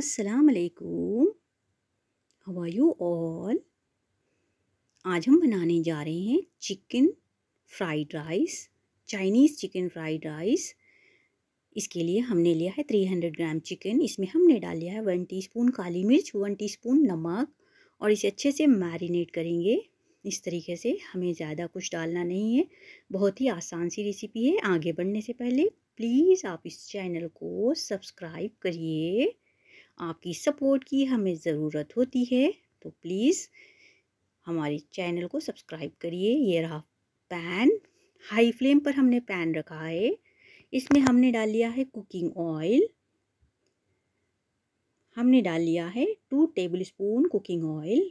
अस्सलाम वालेकुम how are you all आज हम बनाने जा रहे हैं chicken fried rice Chinese chicken fried rice इसके लिए हमने लिया है थ्री हंड्रेड ग्राम चिकन इसमें हमने डाल लिया है वन टीस्पून काली मिर्च वन टीस्पून नमक और इसे अच्छे से मैरिनेट करेंगे इस तरीके से हमें ज़्यादा कुछ डालना नहीं है बहुत ही आसान सी रेसिपी है आगे बढ़ने से पहले प्लीज़ आप इस चैनल को सब्सक्राइब करिए आपकी सपोर्ट की हमें ज़रूरत होती है तो प्लीज़ हमारे चैनल को सब्सक्राइब करिए ये रहा पैन हाई फ्लेम पर हमने पैन रखा है इसमें हमने डाल लिया है कुकिंग ऑयल हमने डाल लिया है two tablespoon cooking oil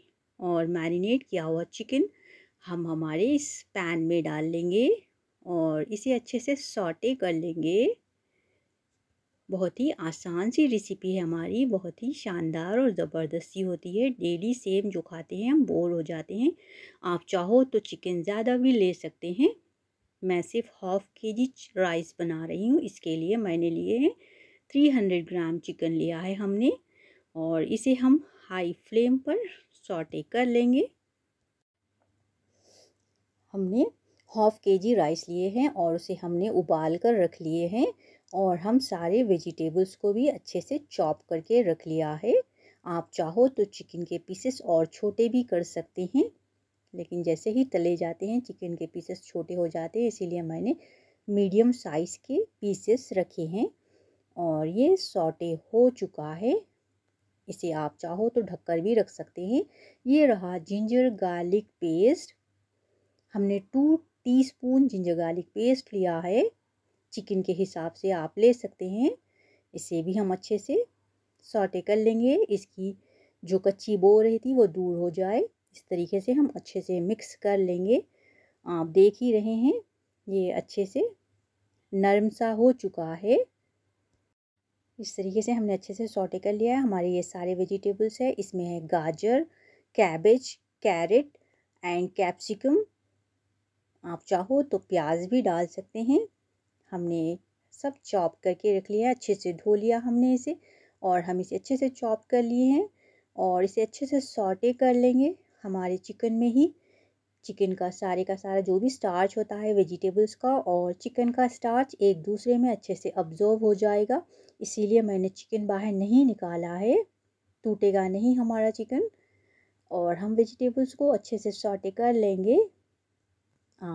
और मैरिनेट किया हुआ चिकन हम हमारे इस पैन में डाल लेंगे और इसे अच्छे से सॉटे कर लेंगे बहुत ही आसान सी रेसिपी है हमारी बहुत ही शानदार और ज़बरदस्ती होती है डेली सेम जो खाते हैं हम बोर हो जाते हैं आप चाहो तो चिकन ज़्यादा भी ले सकते हैं मैं सिर्फ हाफ के जी राइस बना रही हूँ इसके लिए मैंने लिए हैं थ्री हंड्रेड ग्राम चिकन लिया है हमने और इसे हम हाई फ्लेम पर सॉटे कर लेंगे हमने हाफ के जी राइस लिए हैं और उसे हमने उबाल कर रख लिए हैं और हम सारे वेजिटेबल्स को भी अच्छे से चॉप करके रख लिया है आप चाहो तो चिकन के पीसेस और छोटे भी कर सकते हैं लेकिन जैसे ही तले जाते हैं चिकन के पीसेस छोटे हो जाते हैं इसीलिए मैंने मीडियम साइज़ के पीसेस रखे हैं और ये सॉटे हो चुका है इसे आप चाहो तो ढककर भी रख सकते हैं ये रहा जिंजर गार्लिक पेस्ट हमने two teaspoon ginger garlic paste लिया है चिकन के हिसाब से आप ले सकते हैं इसे भी हम अच्छे से सॉटे कर लेंगे इसकी जो कच्ची बो रही थी वो दूर हो जाए इस तरीके से हम अच्छे से मिक्स कर लेंगे आप देख ही रहे हैं ये अच्छे से नरम सा हो चुका है इस तरीके से हमने अच्छे से सॉटे कर लिया है हमारे ये सारे वेजिटेबल्स है इसमें है गाजर कैबेज कैरेट एंड कैप्सिकम आप चाहो तो प्याज भी डाल सकते हैं हमने सब चॉप करके रख लिया है अच्छे से धो लिया हमने इसे और हम इसे अच्छे से चॉप कर लिए हैं और इसे अच्छे से सॉटे कर लेंगे हमारे चिकन में ही चिकन का सारे का सारा जो भी स्टार्च होता है वेजिटेबल्स का और चिकन का स्टार्च एक दूसरे में अच्छे से अब्जॉर्ब हो जाएगा इसीलिए मैंने चिकन बाहर नहीं निकाला है टूटेगा नहीं हमारा चिकन और हम वेजिटेबल्स को अच्छे से सॉटे कर लेंगे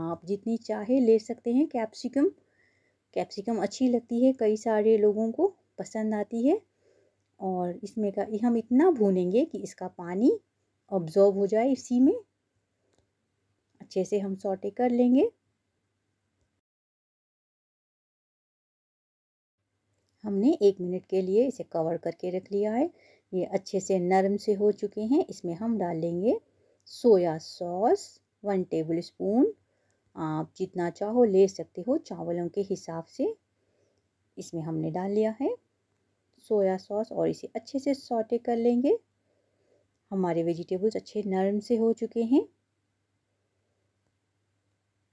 आप जितनी चाहे ले सकते हैं कैप्सिकम कैप्सिकम अच्छी लगती है कई सारे लोगों को पसंद आती है और इसमें का हम इतना भूनेंगे कि इसका पानी ऑब्जॉर्व हो जाए इसी में अच्छे से हम सॉटे कर लेंगे हमने एक मिनट के लिए इसे कवर करके रख लिया है ये अच्छे से नरम से हो चुके हैं इसमें हम डालेंगे soya sauce one tablespoon आप जितना चाहो ले सकते हो चावलों के हिसाब से इसमें हमने डाल लिया है सोया सॉस और इसे अच्छे से सॉटे कर लेंगे हमारे वेजिटेबल्स अच्छे नरम से हो चुके हैं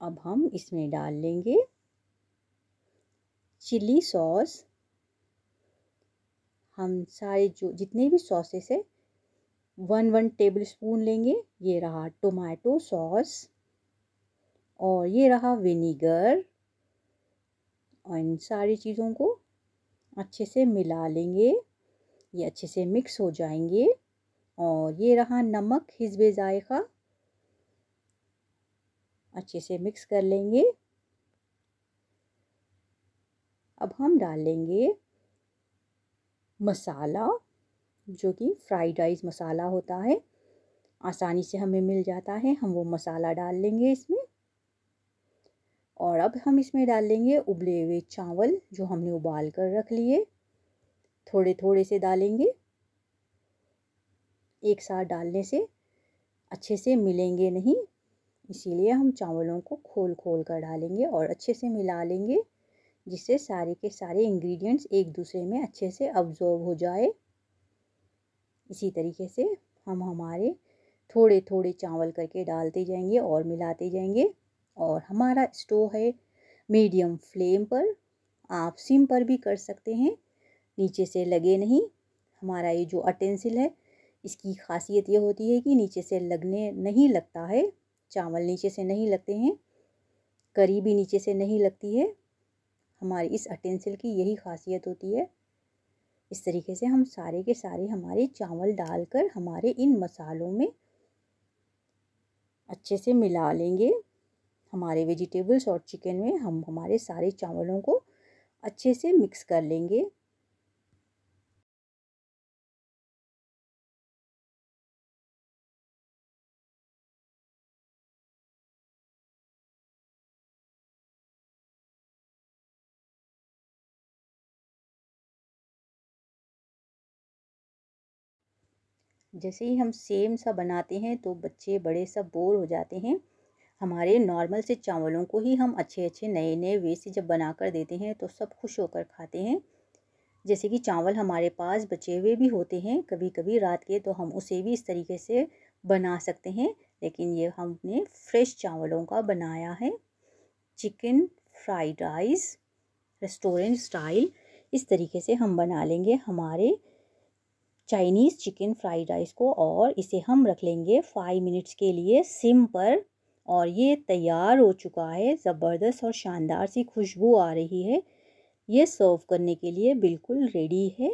अब हम इसमें डाल लेंगे चिली सॉस हम सारे जो जितने भी सॉसेस है वन वन टेबल स्पून लेंगे ये रहा टोमेटो सॉस और ये रहा विनीगर और इन सारी चीज़ों को अच्छे से मिला लेंगे ये अच्छे से मिक्स हो जाएंगे और ये रहा नमक हिजब ज़ायक़ा अच्छे से मिक्स कर लेंगे अब हम डाल लेंगे मसाला जो कि फ्राइड राइस मसाला होता है आसानी से हमें मिल जाता है हम वो मसाला डाल लेंगे इसमें और अब हम इसमें डाल लेंगे उबले हुए चावल जो हमने उबाल कर रख लिए थोड़े थोड़े से डालेंगे एक साथ डालने से अच्छे से मिलेंगे नहीं इसीलिए हम चावलों को खोल खोल कर डालेंगे और अच्छे से मिला लेंगे जिससे सारे के सारे इंग्रेडिएंट्स एक दूसरे में अच्छे से अब्जॉर्व हो जाए इसी तरीके से हम हमारे थोड़े थोड़े चावल करके डालते जाएंगे और मिलाते जाएंगे और हमारा स्टोव है मीडियम फ्लेम पर आप सिम पर भी कर सकते हैं नीचे से लगे नहीं हमारा ये जो अटेंसिल है इसकी खासियत ये होती है कि नीचे से लगने नहीं लगता है चावल नीचे से नहीं लगते हैं करी भी नीचे से नहीं लगती है हमारी इस अटेंसिल की यही खासियत होती है इस तरीके से हम सारे के सारे हमारे चावल डालकर हमारे इन मसालों में अच्छे से मिला लेंगे हमारे वेजिटेबल्स और चिकन में हम हमारे सारे चावलों को अच्छे से मिक्स कर लेंगे जैसे ही हम सेम सा बनाते हैं तो बच्चे बड़े सब बोर हो जाते हैं हमारे नॉर्मल से चावलों को ही हम अच्छे अच्छे नए नए वे से जब बना कर देते हैं तो सब खुश होकर खाते हैं जैसे कि चावल हमारे पास बचे हुए भी होते हैं कभी कभी रात के तो हम उसे भी इस तरीके से बना सकते हैं लेकिन ये हमने फ्रेश चावलों का बनाया है chicken fried rice restaurant style इस तरीके से हम बना लेंगे हमारे चाइनीज़ चिकन फ्राइड राइस को और इसे हम रख लेंगे फाइव मिनट्स के लिए सिम पर और ये तैयार हो चुका है ज़बरदस्त और शानदार सी खुशबू आ रही है ये सर्व करने के लिए बिल्कुल रेडी है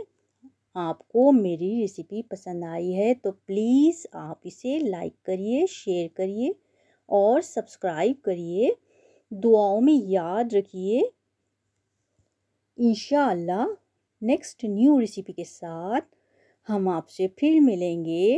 आपको मेरी रेसिपी पसंद आई है तो प्लीज़ आप इसे लाइक करिए शेयर करिए और सब्सक्राइब करिए दुआओं में याद रखिए इन नेक्स्ट न्यू रेसिपी के साथ हम आपसे फिर मिलेंगे